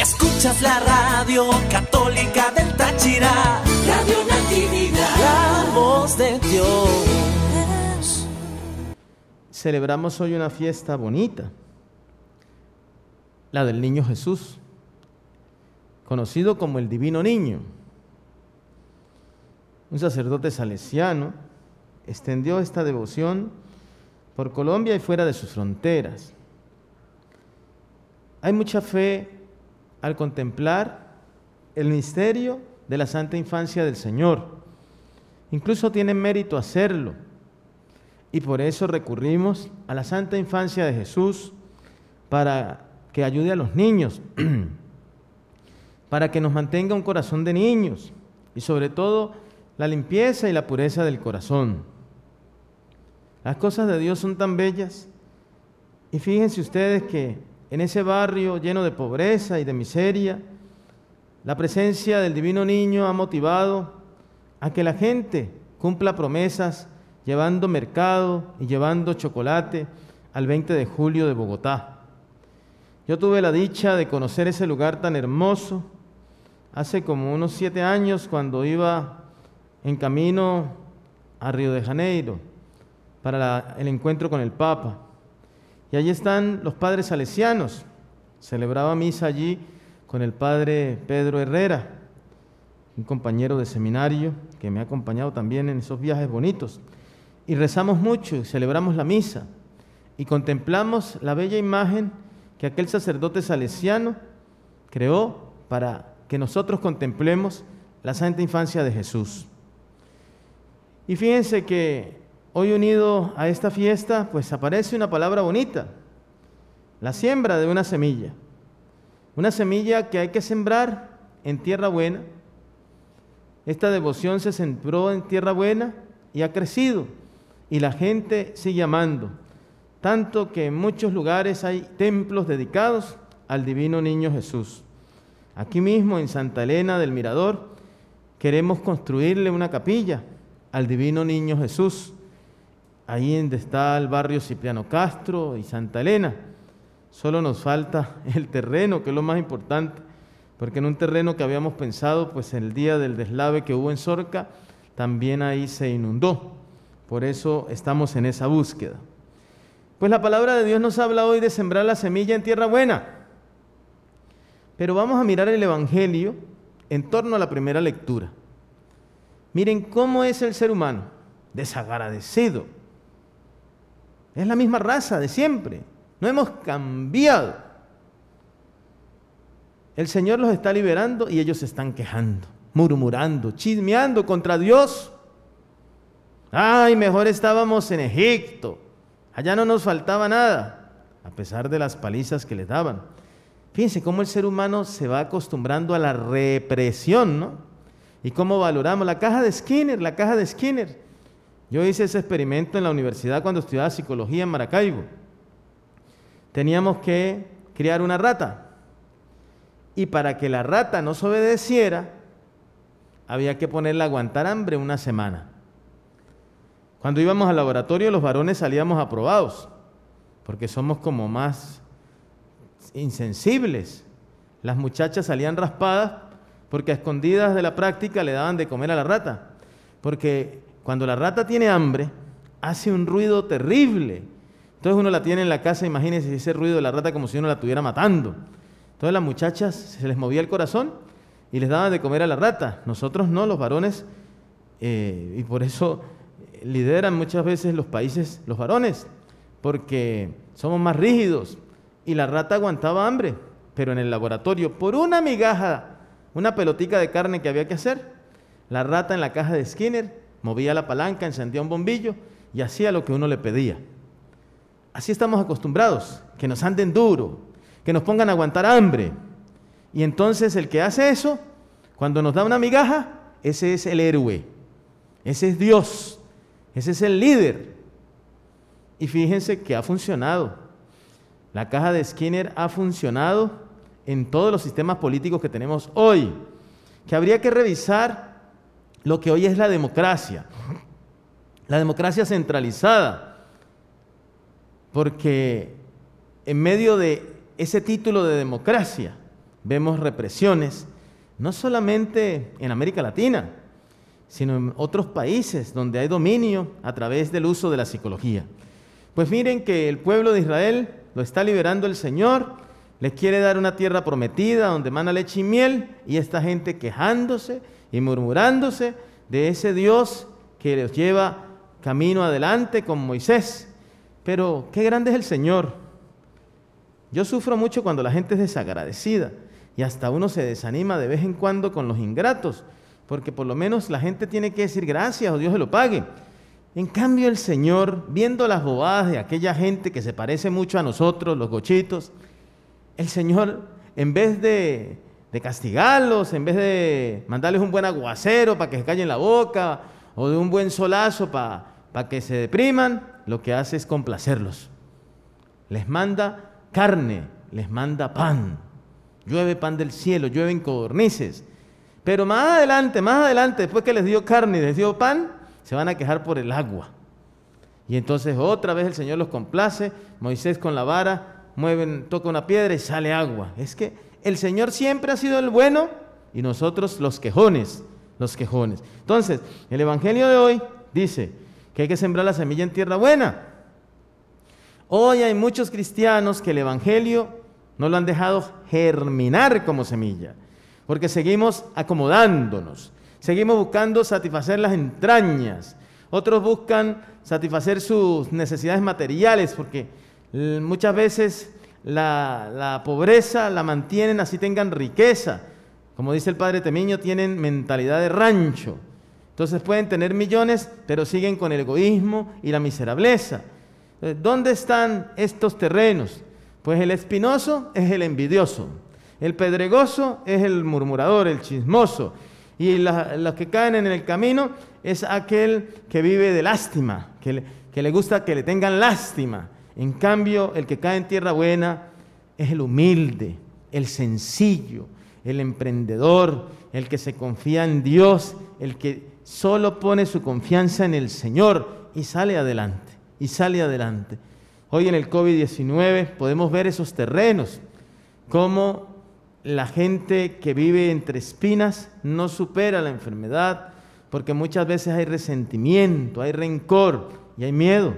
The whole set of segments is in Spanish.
Escuchas la radio católica del Táchira, Radio la voz de Dios. Celebramos hoy una fiesta bonita, la del niño Jesús, conocido como el Divino Niño. Un sacerdote salesiano extendió esta devoción por Colombia y fuera de sus fronteras. Hay mucha fe al contemplar el misterio de la Santa Infancia del Señor. Incluso tiene mérito hacerlo. Y por eso recurrimos a la Santa Infancia de Jesús para que ayude a los niños, para que nos mantenga un corazón de niños y sobre todo la limpieza y la pureza del corazón. Las cosas de Dios son tan bellas y fíjense ustedes que en ese barrio lleno de pobreza y de miseria, la presencia del divino niño ha motivado a que la gente cumpla promesas llevando mercado y llevando chocolate al 20 de julio de Bogotá. Yo tuve la dicha de conocer ese lugar tan hermoso hace como unos siete años cuando iba en camino a Río de Janeiro para el encuentro con el Papa. Y allí están los padres salesianos. Celebraba misa allí con el padre Pedro Herrera, un compañero de seminario que me ha acompañado también en esos viajes bonitos. Y rezamos mucho, y celebramos la misa y contemplamos la bella imagen que aquel sacerdote salesiano creó para que nosotros contemplemos la Santa Infancia de Jesús. Y fíjense que hoy unido a esta fiesta, pues aparece una palabra bonita, la siembra de una semilla. Una semilla que hay que sembrar en tierra buena. Esta devoción se sembró en tierra buena y ha crecido y la gente sigue amando, tanto que en muchos lugares hay templos dedicados al divino niño Jesús. Aquí mismo en Santa Elena del Mirador queremos construirle una capilla al divino niño Jesús ahí donde está el barrio Cipriano Castro y Santa Elena. Solo nos falta el terreno, que es lo más importante, porque en un terreno que habíamos pensado, pues el día del deslave que hubo en Sorca, también ahí se inundó. Por eso estamos en esa búsqueda. Pues la palabra de Dios nos habla hoy de sembrar la semilla en tierra buena. Pero vamos a mirar el Evangelio en torno a la primera lectura. Miren cómo es el ser humano, desagradecido, es la misma raza de siempre. No hemos cambiado. El Señor los está liberando y ellos se están quejando, murmurando, chismeando contra Dios. Ay, mejor estábamos en Egipto. Allá no nos faltaba nada, a pesar de las palizas que le daban. Fíjense cómo el ser humano se va acostumbrando a la represión, ¿no? Y cómo valoramos la caja de Skinner, la caja de Skinner. Yo hice ese experimento en la universidad cuando estudiaba psicología en Maracaibo. Teníamos que criar una rata. Y para que la rata nos obedeciera, había que ponerla a aguantar hambre una semana. Cuando íbamos al laboratorio, los varones salíamos aprobados, porque somos como más insensibles. Las muchachas salían raspadas porque a escondidas de la práctica le daban de comer a la rata, porque cuando la rata tiene hambre, hace un ruido terrible. Entonces uno la tiene en la casa, imagínense ese ruido de la rata como si uno la estuviera matando. Entonces las muchachas se les movía el corazón y les daban de comer a la rata. Nosotros no, los varones, eh, y por eso lideran muchas veces los países los varones, porque somos más rígidos. Y la rata aguantaba hambre, pero en el laboratorio, por una migaja, una pelotica de carne que había que hacer, la rata en la caja de Skinner Movía la palanca, encendía un bombillo y hacía lo que uno le pedía. Así estamos acostumbrados, que nos anden duro, que nos pongan a aguantar hambre. Y entonces el que hace eso, cuando nos da una migaja, ese es el héroe, ese es Dios, ese es el líder. Y fíjense que ha funcionado. La caja de Skinner ha funcionado en todos los sistemas políticos que tenemos hoy, que habría que revisar lo que hoy es la democracia, la democracia centralizada, porque en medio de ese título de democracia vemos represiones, no solamente en América Latina, sino en otros países donde hay dominio a través del uso de la psicología. Pues miren que el pueblo de Israel lo está liberando el Señor, les quiere dar una tierra prometida donde mana leche y miel, y esta gente quejándose, y murmurándose de ese Dios que los lleva camino adelante con Moisés. Pero qué grande es el Señor. Yo sufro mucho cuando la gente es desagradecida y hasta uno se desanima de vez en cuando con los ingratos, porque por lo menos la gente tiene que decir gracias o Dios se lo pague. En cambio el Señor, viendo las bobadas de aquella gente que se parece mucho a nosotros, los gochitos, el Señor, en vez de de castigarlos, en vez de mandarles un buen aguacero para que se callen la boca, o de un buen solazo para que se depriman, lo que hace es complacerlos. Les manda carne, les manda pan. Llueve pan del cielo, llueven codornices. Pero más adelante, más adelante, después que les dio carne y les dio pan, se van a quejar por el agua. Y entonces otra vez el Señor los complace, Moisés con la vara mueven, toca una piedra y sale agua. Es que el Señor siempre ha sido el bueno y nosotros los quejones, los quejones. Entonces, el Evangelio de hoy dice que hay que sembrar la semilla en tierra buena. Hoy hay muchos cristianos que el Evangelio no lo han dejado germinar como semilla, porque seguimos acomodándonos, seguimos buscando satisfacer las entrañas, otros buscan satisfacer sus necesidades materiales, porque muchas veces la, pobreza la mantienen así tengan riqueza. Como dice el padre Temiño, tienen mentalidad de rancho. Entonces pueden tener millones, pero siguen con el egoísmo y la miserableza. Eh, ¿Dónde están estos terrenos? Pues el espinoso es el envidioso, el pedregoso es el murmurador, el chismoso, y los que caen en el camino es aquel que vive de lástima, que le gusta que le tengan lástima, en cambio, el que cae en tierra buena es el humilde, el sencillo, el emprendedor, el que se confía en Dios, el que solo pone su confianza en el Señor y sale adelante, y sale adelante. Hoy en el COVID-19 podemos ver esos terrenos, como la gente que vive entre espinas no supera la enfermedad, porque muchas veces hay resentimiento, hay rencor y hay miedo.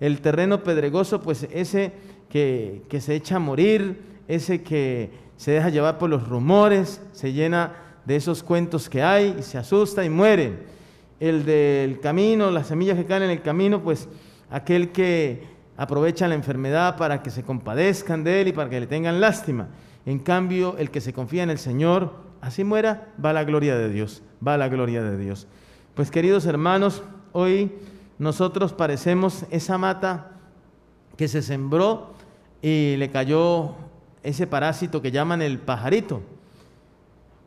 El terreno pedregoso, pues ese que, se echa a morir, ese que se deja llevar por los rumores, se llena de esos cuentos que hay y se asusta y muere. El del camino, las semillas que caen en el camino, pues aquel que aprovecha la enfermedad para que se compadezcan de él y para que le tengan lástima. En cambio, el que se confía en el Señor, así muera, va a la gloria de Dios, va a la gloria de Dios. Pues queridos hermanos, hoy nosotros parecemos esa mata que se sembró y le cayó ese parásito que llaman el pajarito.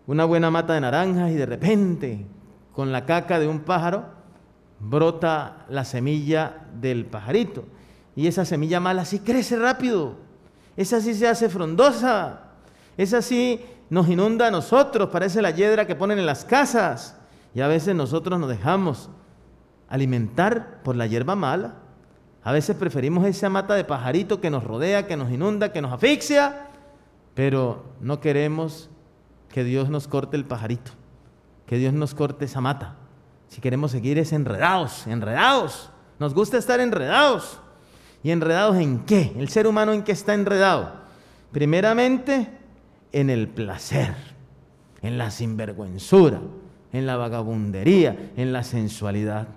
Una buena mata de naranjas y de repente, con la caca de un pájaro, brota la semilla del pajarito. Y esa semilla mala sí crece rápido, esa sí se hace frondosa, esa sí nos inunda a nosotros, parece la hiedra que ponen en las casas. Y a veces nosotros nos dejamos alimentar por la hierba mala. A veces preferimos esa mata de pajarito que nos rodea, que nos inunda, que nos asfixia, pero no queremos que Dios nos corte el pajarito, que Dios nos corte esa mata. Si queremos seguir es enredados, enredados. Nos gusta estar enredados. ¿Y enredados en qué? ¿El ser humano en qué está enredado? Primeramente, en el placer, en la sinvergüenzura, en la vagabundería, en la sensualidad.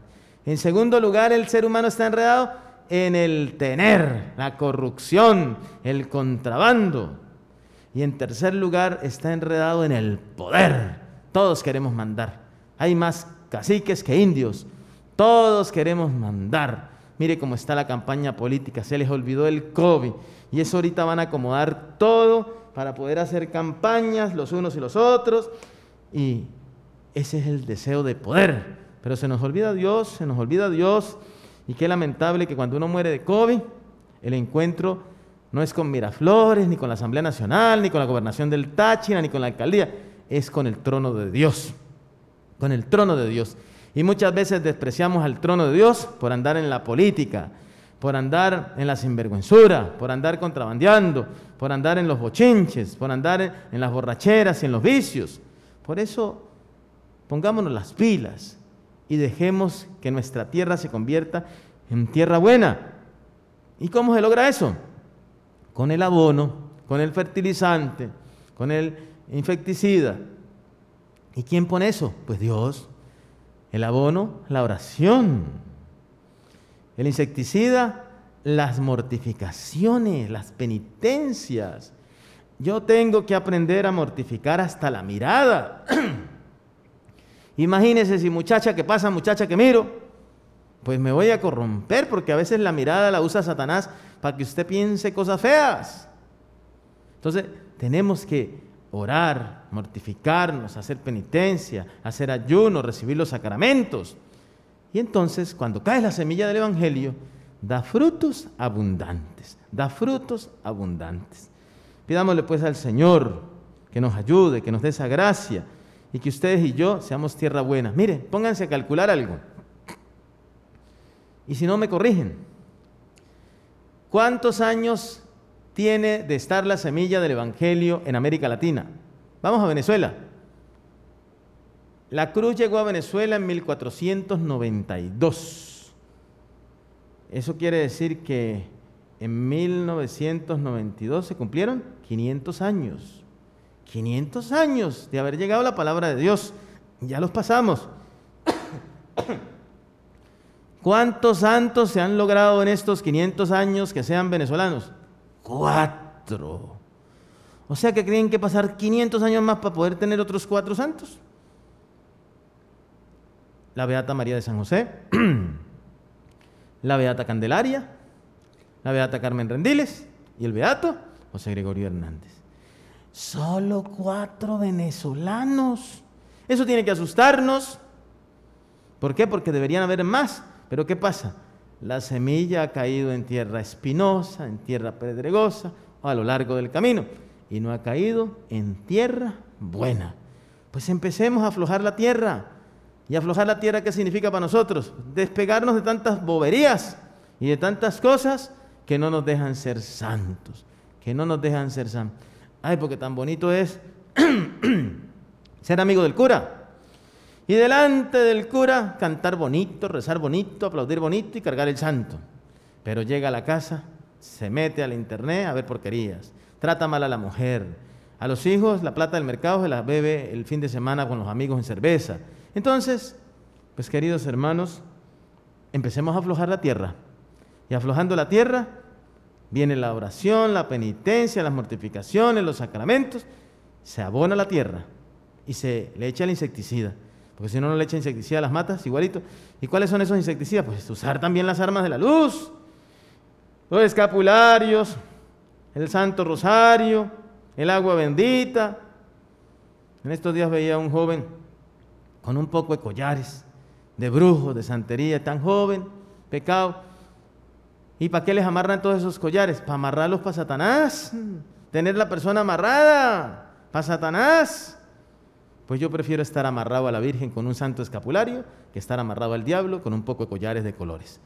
En segundo lugar, el ser humano está enredado en el tener, la corrupción, el contrabando. Y en tercer lugar, está enredado en el poder. Todos queremos mandar. Hay más caciques que indios. Todos queremos mandar. Mire cómo está la campaña política. Se les olvidó el COVID. Y eso ahorita van a acomodar todo para poder hacer campañas los unos y los otros. Y ese es el deseo de poder pero se nos olvida Dios, se nos olvida Dios. Y qué lamentable que cuando uno muere de COVID, el encuentro no es con Miraflores, ni con la Asamblea Nacional, ni con la gobernación del Táchira, ni con la alcaldía. Es con el trono de Dios. Con el trono de Dios. Y muchas veces despreciamos al trono de Dios por andar en la política, por andar en la sinvergüenzura, por andar contrabandeando, por andar en los bochinches, por andar en las borracheras y en los vicios. Por eso, pongámonos las pilas y dejemos que nuestra tierra se convierta en tierra buena. ¿Y cómo se logra eso? Con el abono, con el fertilizante, con el infecticida. ¿Y quién pone eso? Pues Dios. El abono, la oración. El insecticida, las mortificaciones, las penitencias. Yo tengo que aprender a mortificar hasta la mirada. Imagínese si muchacha que pasa, muchacha que miro, pues me voy a corromper porque a veces la mirada la usa Satanás para que usted piense cosas feas. Entonces, tenemos que orar, mortificarnos, hacer penitencia, hacer ayuno, recibir los sacramentos. Y entonces, cuando cae la semilla del Evangelio, da frutos abundantes, da frutos abundantes. Pidámosle pues al Señor que nos ayude, que nos dé esa gracia y que ustedes y yo seamos tierra buena. Mire, pónganse a calcular algo. Y si no, me corrigen. ¿Cuántos años tiene de estar la semilla del Evangelio en América Latina? Vamos a Venezuela. La cruz llegó a Venezuela en 1492. Eso quiere decir que en 1992 se cumplieron 500 años. 500 años de haber llegado la palabra de Dios. Ya los pasamos. ¿Cuántos santos se han logrado en estos 500 años que sean venezolanos? Cuatro. O sea que creen que pasar 500 años más para poder tener otros cuatro santos. La Beata María de San José, la Beata Candelaria, la Beata Carmen Rendiles y el Beato José Gregorio Hernández. Solo cuatro venezolanos. Eso tiene que asustarnos. ¿Por qué? Porque deberían haber más. Pero ¿qué pasa? La semilla ha caído en tierra espinosa, en tierra pedregosa, a lo largo del camino. Y no ha caído en tierra buena. Pues empecemos a aflojar la tierra. ¿Y aflojar la tierra qué significa para nosotros? Despegarnos de tantas boberías y de tantas cosas que no nos dejan ser santos. Que no nos dejan ser santos. Ay, porque tan bonito es ser amigo del cura. Y delante del cura cantar bonito, rezar bonito, aplaudir bonito y cargar el santo. Pero llega a la casa, se mete al internet a ver porquerías, trata mal a la mujer, a los hijos la plata del mercado se la bebe el fin de semana con los amigos en cerveza. Entonces, pues queridos hermanos, empecemos a aflojar la tierra. Y aflojando la tierra, Viene la oración, la penitencia, las mortificaciones, los sacramentos. Se abona la tierra y se le echa el insecticida. Porque si no, no le echa insecticida las matas, igualito. ¿Y cuáles son esos insecticidas? Pues usar también las armas de la luz, los escapularios, el Santo Rosario, el agua bendita. En estos días veía a un joven con un poco de collares, de brujos, de santería, tan joven, pecado ¿Y para qué les amarran todos esos collares? Para amarrarlos para Satanás. Tener la persona amarrada para Satanás. Pues yo prefiero estar amarrado a la Virgen con un santo escapulario que estar amarrado al diablo con un poco de collares de colores.